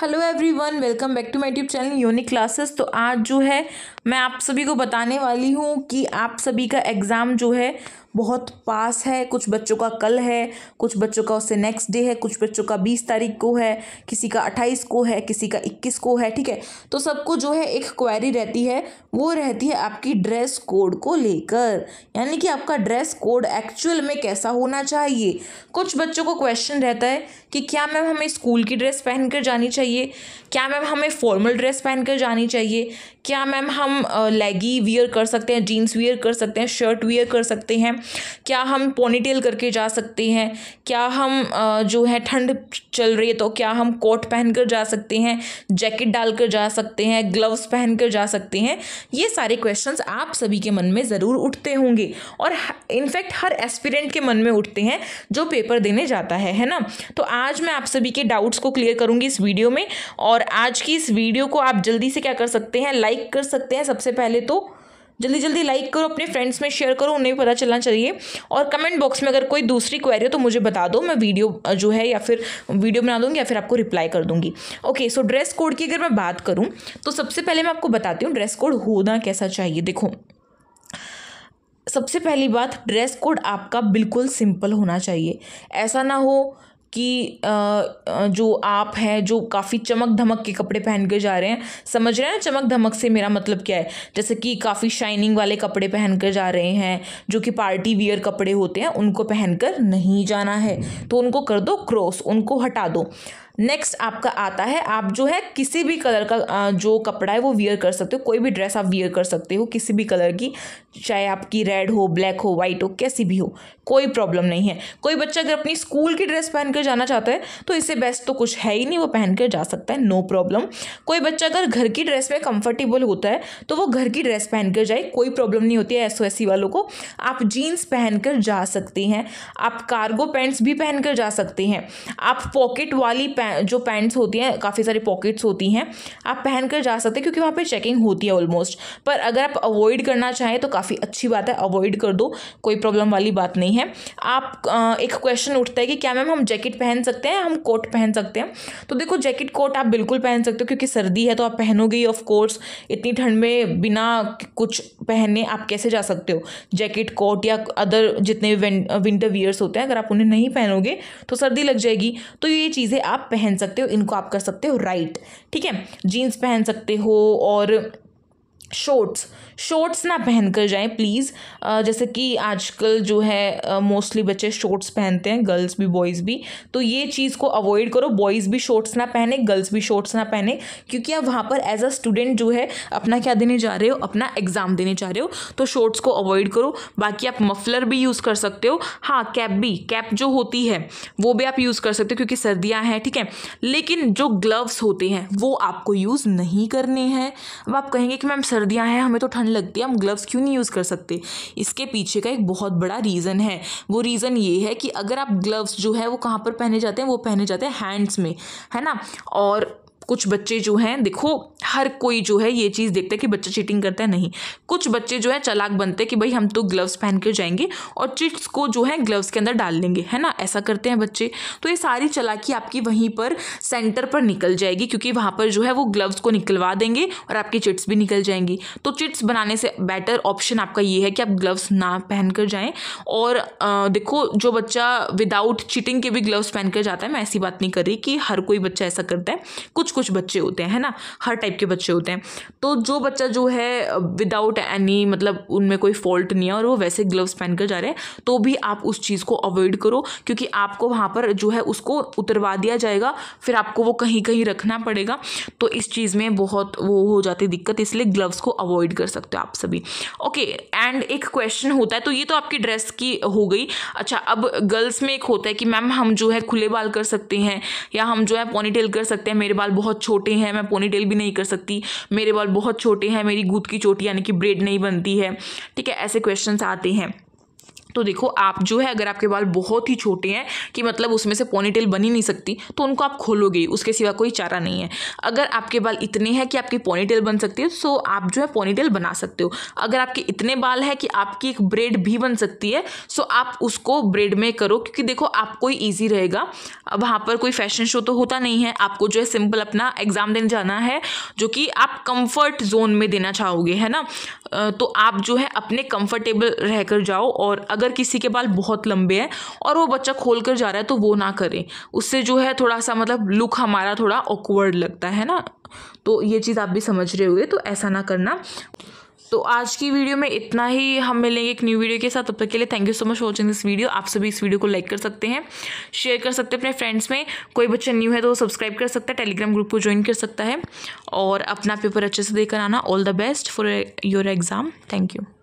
hello everyone welcome back to my tube channel unique classes तो आज जो है मैं आप सभी को बताने वाली हूँ कि आप सभी का एग्ज़ाम जो है बहुत पास है कुछ बच्चों का कल है कुछ बच्चों का उससे नेक्स्ट डे है कुछ बच्चों का बीस तारीख को है किसी का अट्ठाईस को है किसी का इक्कीस को है ठीक है तो सबको जो है एक क्वेरी रहती है वो रहती है आपकी ड्रेस कोड को लेकर यानी कि आपका ड्रेस कोड एक्चुअल में कैसा होना चाहिए कुछ बच्चों को क्वेश्चन रहता है कि क्या मैम हमें स्कूल की ड्रेस पहन कर जानी चाहिए क्या मैम हमें फॉर्मल ड्रेस पहन कर जानी चाहिए क्या मैम हम लेगी वियर कर सकते हैं जीन्स वियर कर सकते हैं शर्ट वियर कर सकते हैं क्या हम पोनीटेल करके जा सकते हैं क्या हम जो है ठंड चल रही है तो क्या हम कोट पहन कर जा सकते हैं जैकेट डालकर जा सकते हैं ग्लव्स पहन कर जा सकते हैं ये सारे क्वेश्चंस आप सभी के मन में ज़रूर उठते होंगे और इनफैक्ट हर एस्पिरेंट के मन में उठते हैं जो पेपर देने जाता है है ना तो आज मैं आप सभी के डाउट्स को क्लियर करूँगी इस वीडियो में और आज की इस वीडियो को आप जल्दी से क्या कर सकते हैं लाइक कर सकते हैं सबसे पहले तो जल्दी जल्दी लाइक करो अपने फ्रेंड्स में शेयर करो उन्हें भी पता चलना चाहिए और कमेंट बॉक्स में अगर कोई दूसरी क्वेरी हो तो मुझे बता दो मैं वीडियो जो है या फिर वीडियो बना दूँगी या फिर आपको रिप्लाई कर दूँगी ओके सो ड्रेस कोड की अगर मैं बात करूँ तो सबसे पहले मैं आपको बताती हूँ ड्रेस कोड होना कैसा चाहिए देखो सबसे पहली बात ड्रेस कोड आपका बिल्कुल सिंपल होना चाहिए ऐसा ना हो कि जो आप हैं जो काफ़ी चमक धमक के कपड़े पहन के जा रहे हैं समझ रहे हैं चमक धमक से मेरा मतलब क्या है जैसे कि काफ़ी शाइनिंग वाले कपड़े पहन कर जा रहे हैं जो कि पार्टी वियर कपड़े होते हैं उनको पहनकर नहीं जाना है तो उनको कर दो क्रॉस उनको हटा दो नेक्स्ट आपका आता है आप जो है किसी भी कलर का जो कपड़ा है वो वियर कर सकते हो कोई भी ड्रेस आप वियर कर सकते हो किसी भी कलर की चाहे आपकी रेड हो ब्लैक हो वाइट हो कैसी भी हो कोई प्रॉब्लम नहीं है कोई बच्चा अगर अपनी स्कूल की ड्रेस पहन कर जाना चाहता है तो इससे बेस्ट तो कुछ है ही नहीं वो पहन कर जा सकता है नो प्रॉब्लम कोई बच्चा अगर घर की ड्रेस में कंफर्टेबल होता है तो वो घर की ड्रेस पहन कर जाए कोई प्रॉब्लम नहीं होती है एस e वालों को आप जीन्स पहन कर जा सकते हैं आप कार्गो पैंट्स भी पहन कर जा सकते हैं आप पॉकेट वाली पैंट जो पैंट्स होती हैं काफ़ी सारी पॉकेट्स होती हैं आप पहन कर जा सकते हैं क्योंकि वहाँ पर चेकिंग होती है ऑलमोस्ट पर अगर आप अवॉइड करना चाहें तो काफ़ी अच्छी बात है अवॉइड कर दो कोई प्रॉब्लम वाली बात नहीं है आप एक क्वेश्चन उठता है कि क्या मैम हम जैकेट पहन सकते हैं हम कोट पहन सकते हैं तो देखो जैकेट कोट आप बिल्कुल पहन सकते हो क्योंकि सर्दी है तो आप पहनोगे ही ऑफकोर्स इतनी ठंड में बिना कुछ पहने आप कैसे जा सकते हो जैकेट कोट या अदर जितने विंटर वियर्स होते हैं अगर आप उन्हें नहीं पहनोगे तो सर्दी लग जाएगी तो ये चीज़ें आप पहन सकते हो इनको आप कर सकते हो राइट ठीक है जीन्स पहन सकते हो और शॉर्ट्स शॉर्ट्स ना पहन कर जाएँ प्लीज़ जैसे कि आजकल जो है मोस्टली बच्चे शॉर्ट्स पहनते हैं गर्ल्स भी बॉयज़ भी तो ये चीज़ को अवॉइड करो बॉयज़ भी शॉर्ट्स ना पहने गर्ल्स भी शॉर्ट्स ना पहने क्योंकि आप वहाँ पर एज अ स्टूडेंट जो है अपना क्या देने जा रहे हो अपना एग्ज़ाम देने जा रहे हो तो शॉर्ट्स को अवॉइड करो बाकी आप मफलर भी यूज़ कर सकते हो हाँ कैप भी कैप जो होती है वो भी आप यूज़ कर सकते हो क्योंकि सर्दियाँ हैं ठीक है लेकिन जो ग्लव्स होते हैं वो आपको यूज़ नहीं करने हैं अब आप कहेंगे कि मैम सर्दी सर्दियाँ हैं हमें तो ठंड लगती है हम ग्लव्स क्यों नहीं यूज़ कर सकते इसके पीछे का एक बहुत बड़ा रीज़न है वो रीज़न ये है कि अगर आप ग्लव्स जो है वो कहाँ पर पहने जाते हैं वो पहने जाते हैं हैंड्स में है ना और कुछ बच्चे जो हैं देखो हर कोई जो है ये चीज़ देखता है कि बच्चा चीटिंग करता है नहीं कुछ बच्चे जो है चलाक बनते हैं कि भाई हम तो ग्लव्स पहन के जाएंगे और चिट्स को जो है ग्लव्स के अंदर डाल लेंगे है ना ऐसा करते हैं बच्चे तो ये सारी चलाकी आपकी वहीं पर सेंटर पर निकल जाएगी क्योंकि वहाँ पर जो है वो ग्लव्स को निकलवा देंगे और आपकी चिट्स भी निकल जाएंगी तो चिट्स बनाने से बेटर ऑप्शन आपका ये है कि आप ग्लव्स ना पहन कर जाएँ और देखो जो बच्चा विदाउट चिटिंग के भी ग्लव्स पहन कर जाता है मैं ऐसी बात नहीं कर रही कि हर कोई बच्चा ऐसा करता है कुछ कुछ बच्चे होते हैं है ना हर टाइप के के बच्चे होते हैं तो जो बच्चा जो है विदाउट एनी मतलब उनमें कोई फॉल्ट नहीं है और वो वैसे ग्लव्स पहन कर जा रहे हैं तो भी आप उस चीज़ को अवॉइड करो क्योंकि आपको वहाँ पर जो है उसको उतरवा दिया जाएगा फिर आपको वो कहीं कहीं रखना पड़ेगा तो इस चीज़ में बहुत वो हो जाती दिक्कत इसलिए ग्लव्स को अवॉइड कर सकते हो आप सभी ओके एंड एक क्वेश्चन होता है तो ये तो आपकी ड्रेस की हो गई अच्छा अब गर्ल्स में एक होता है कि मैम हम जो है खुले बाल कर सकते हैं या हम जो है पोनीटेल कर सकते हैं मेरे बाल बहुत छोटे हैं मैं पोनीटेल भी नहीं कर सकती सकती मेरे बाल बहुत छोटे हैं मेरी गूद की चोटी यानी कि ब्रेड नहीं बनती है ठीक है ऐसे क्वेश्चन आते हैं तो देखो आप जो है अगर आपके बाल बहुत ही छोटे हैं कि मतलब उसमें से पोनीटेल बनी नहीं सकती तो उनको आप खोलोगे उसके सिवा कोई चारा नहीं है अगर आपके बाल इतने हैं कि आपकी पोनीटेल बन सकती है सो आप जो है पोनीटेल बना सकते हो अगर आपके इतने बाल है कि आपकी एक ब्रेड भी बन सकती है सो आप उसको ब्रेड में करो क्योंकि देखो आपको ही ईजी रहेगा वहाँ पर कोई फैशन शो तो होता नहीं है आपको जो है सिंपल अपना एग्ज़ाम देने जाना है जो कि आप कंफर्ट जोन में देना चाहोगे है ना तो आप जो है अपने कंफर्टेबल रहकर जाओ और अगर अगर किसी के बाल बहुत लंबे हैं और वो बच्चा खोल कर जा रहा है तो वो ना करें उससे जो है थोड़ा सा मतलब लुक हमारा थोड़ा ऑकवर्ड लगता है ना तो ये चीज़ आप भी समझ रहे होंगे तो ऐसा ना करना तो आज की वीडियो में इतना ही हम मिलेंगे एक न्यू वीडियो के साथ तब तक के लिए thank you so much watching this video आप सभी इस वीडियो को लाइक कर सकते हैं शेयर कर सकते हैं अपने फ्रेंड्स में कोई बच्चा न्यू है तो सब्सक्राइब कर सकता है टेलीग्राम ग्रुप को ज्वाइन कर सकता है और अपना पेपर अच्छे से देकर आना all the best for your exam thank you